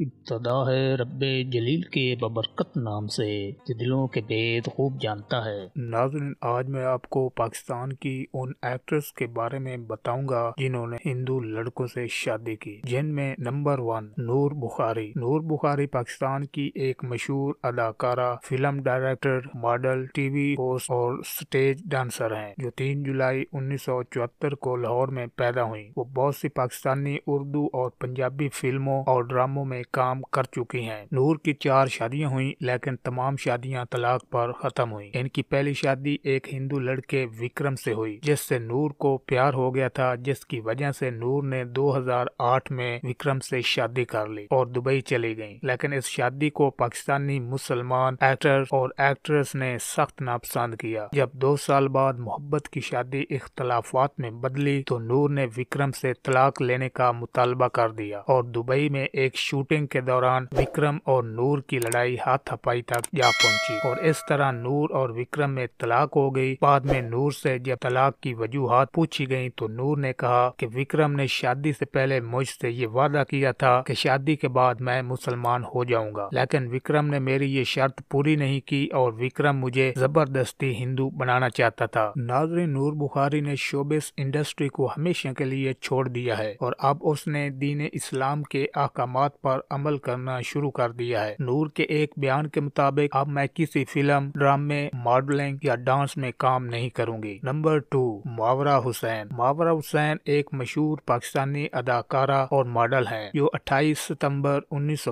इब्तदा है रब्बे जलील के बबरकत नाम से जो दिलों के भेद खूब जानता है नाजरीन आज मैं आपको पाकिस्तान की उन एक्ट्रेस के बारे में बताऊंगा जिन्होंने हिंदू लड़कों से शादी की जिनमें नंबर वन नूर बुखारी नूर बुखारी पाकिस्तान की एक मशहूर अदाकारा film director model TV host और स्टेज डांसर है जो तीन जुलाई उन्नीस को लाहौर में पैदा हुई वो बहुत सी पाकिस्तानी उर्दू और पंजाबी फिल्मों और ड्रामों में में काम कर चुकी हैं नूर की चार शादियां हुई लेकिन तमाम शादियां तलाक पर खत्म हुई इनकी पहली शादी एक हिंदू लड़के विक्रम से हुई जिससे नूर को प्यार हो गया था जिसकी वजह से नूर ने 2008 में विक्रम से शादी कर ली और दुबई चली गई लेकिन इस शादी को पाकिस्तानी मुसलमान एक्टर और एक्ट्रेस ने सख्त नापसंद किया जब दो साल बाद मोहब्बत की शादी इख्तलाफात में बदली तो नूर ने विक्रम से तलाक लेने का मुतालबा कर दिया और दुबई में एक शूटिंग कैंपिंग के दौरान विक्रम और नूर की लड़ाई हाथापाई तक जा पहुंची और इस तरह नूर और विक्रम में तलाक हो गई बाद में नूर से जब तलाक की वजूहत पूछी गई तो नूर ने कहा कि विक्रम ने शादी से पहले मुझसे ये वादा किया था कि शादी के बाद मैं मुसलमान हो जाऊंगा लेकिन विक्रम ने मेरी ये शर्त पूरी नहीं की और विक्रम मुझे जबरदस्ती हिंदू बनाना चाहता था नाजरी नूर बुखारी ने शोबिस इंडस्ट्री को हमेशा के लिए छोड़ दिया है और अब उसने दीन इस्लाम के अहकाम पर अमल करना शुरू कर दिया है नूर के एक बयान के मुताबिक अब मैं किसी फिल्म ड्रामे मॉडलिंग या डांस में काम नहीं करूंगी नंबर टू मावरा हुसैन मावरा हुसैन एक मशहूर पाकिस्तानी अदाकारा और मॉडल है जो 28 सितंबर उन्नीस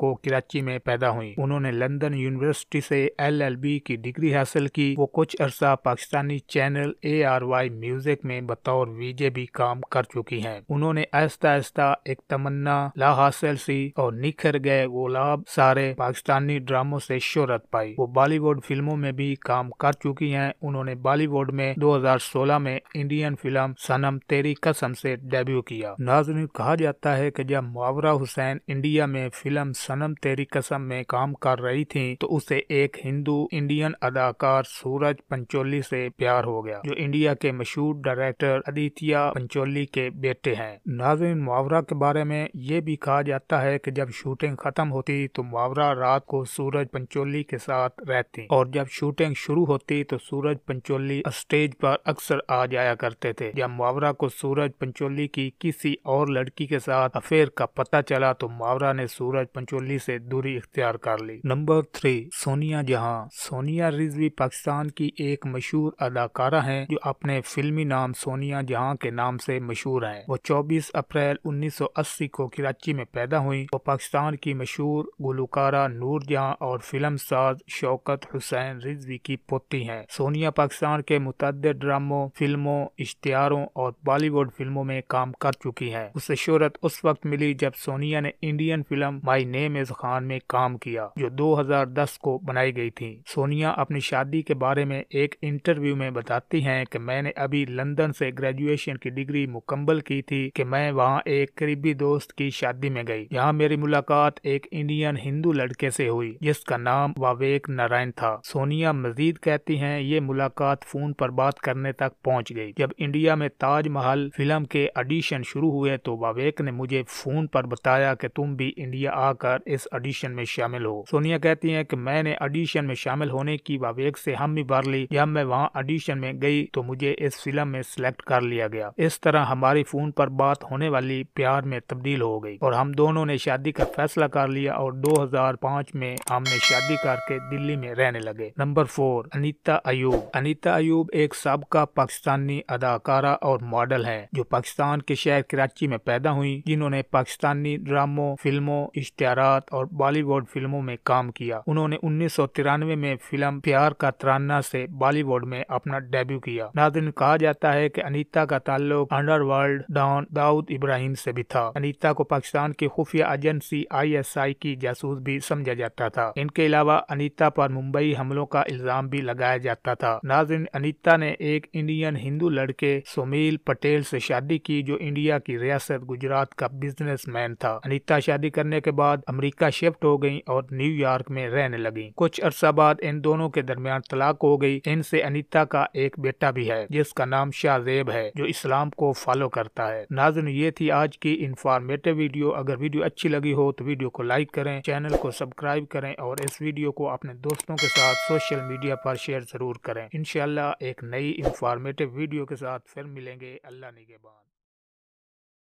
को कराची में पैदा हुई उन्होंने लंदन यूनिवर्सिटी से एलएलबी की डिग्री हासिल की वो कुछ अरसा Pakistani channel A R Y music में बतौर वीजे भी काम कर चुकी हैं उन्होंने आहिस्ता आहिस्ता एक तमन्ना ला हासिल सी मूवी और निखर गए गुलाब सारे पाकिस्तानी ड्रामों से शोहरत पाई वो बॉलीवुड फिल्मों में भी काम कर चुकी हैं उन्होंने बॉलीवुड में 2016 में इंडियन फिल्म सनम तेरी कसम से डेब्यू किया नाजन कहा जाता है कि जब मुआवरा हुसैन इंडिया में फिल्म सनम तेरी कसम में काम कर रही थी तो उसे एक हिंदू इंडियन अदाकार सूरज पंचोली से प्यार हो गया जो इंडिया के मशहूर डायरेक्टर आदित्य पंचोली के बेटे हैं नाजरीन मुआवरा के बारे में ये भी कहा जाता है है कि जब शूटिंग खत्म होती तो मुआवरा रात को सूरज पंचोली के साथ रहते और जब शूटिंग शुरू होती तो सूरज पंचोली स्टेज पर अक्सर आ जाया करते थे जब मुआवरा को सूरज पंचोली की किसी और लड़की के साथ अफेयर का पता चला तो मुआवरा ने सूरज पंचोली से दूरी इख्तियार कर ली नंबर थ्री सोनिया जहां सोनिया रिजवी पाकिस्तान की एक मशहूर अदाकारा हैं जो अपने फिल्मी नाम सोनिया जहां के नाम से मशहूर हैं वो 24 अप्रैल 1980 को कराची में पैदा हुई वो पाकिस्तान की मशहूर गुलकारा नूरजहाँ और फिल्म साज शौकत हुसैन रिजवी की पोती हैं सोनिया पाकिस्तान के मुतद ड्रामों फिल्मों इश्तियारों और बॉलीवुड फिल्मों में काम कर चुकी हैं उसे शहरत उस वक्त मिली जब सोनिया ने Indian film my name is Khan में काम किया जो दस को बनाई गई थी सोनिया अपनी शादी के बारे में एक इंटरव्यू में बताती हैं कि मैंने अभी लंदन से ग्रेजुएशन की डिग्री मुकम्मल की थी कि मैं वहाँ एक करीबी दोस्त की शादी में गई यहाँ मेरी मुलाकात एक इंडियन हिंदू लड़के से हुई जिसका नाम वावेक नारायण था सोनिया मजीद कहती हैं ये मुलाकात फोन पर बात करने तक पहुंच गई जब इंडिया में ताजमहल फिल्म के ऑडिशन शुरू हुए तो वावेक ने मुझे फोन पर बताया कि तुम भी इंडिया आकर इस ऑडिशन में शामिल हो सोनिया कहती है की मैंने ऑडिशन में शामिल होने की वावेक से हम भी भर ली जब मैं वहाँ ऑडिशन में गई तो मुझे इस फिल्म में सिलेक्ट कर लिया गया इस तरह हमारी फोन पर बात होने वाली प्यार में तब्दील हो गई और हम दोनों ने हमने शादी का फैसला कर लिया और 2005 में हमने शादी करके दिल्ली में रहने लगे नंबर फोर अनिता अयूब अनिता अयूब एक सबका पाकिस्तानी अदाकारा और मॉडल है जो पाकिस्तान के शहर कराची में पैदा हुई जिन्होंने पाकिस्तानी ड्रामों फिल्मों इश्तारात और बॉलीवुड फिल्मों में काम किया उन्होंने उन्नीस में फिल्म प्यार का तराना से बॉलीवुड में अपना डेब्यू किया नादिन कहा जाता है कि अनीता का ताल्लुक underworld don Dawood Ibrahim से भी था अनीता को पाकिस्तान की खुफिया खुफिया एजेंसी आईएसआई की जासूस भी समझा जाता था इनके अलावा अनिता पर मुंबई हमलों का इल्जाम भी लगाया जाता था नाजिन अनिता ने एक इंडियन हिंदू लड़के सुमील पटेल से शादी की जो इंडिया की रियासत गुजरात का बिजनेस था अनिता शादी करने के बाद अमरीका शिफ्ट हो गयी और न्यूयॉर्क में रहने लगी कुछ अरसा बाद इन दोनों के दरमियान तलाक हो गयी इनसे अनिता का एक बेटा भी है जिसका नाम शाहजेब है जो इस्लाम को फॉलो करता है नाजन ये थी आज की इंफॉर्मेटिव वीडियो अगर वीडियो अच्छी लगी हो तो वीडियो को लाइक करें चैनल को सब्सक्राइब करें और इस वीडियो को अपने दोस्तों के साथ सोशल मीडिया पर शेयर जरूर करें इनशाला एक नई इंफॉर्मेटिव वीडियो के साथ फिर मिलेंगे अल्लाह निगेबान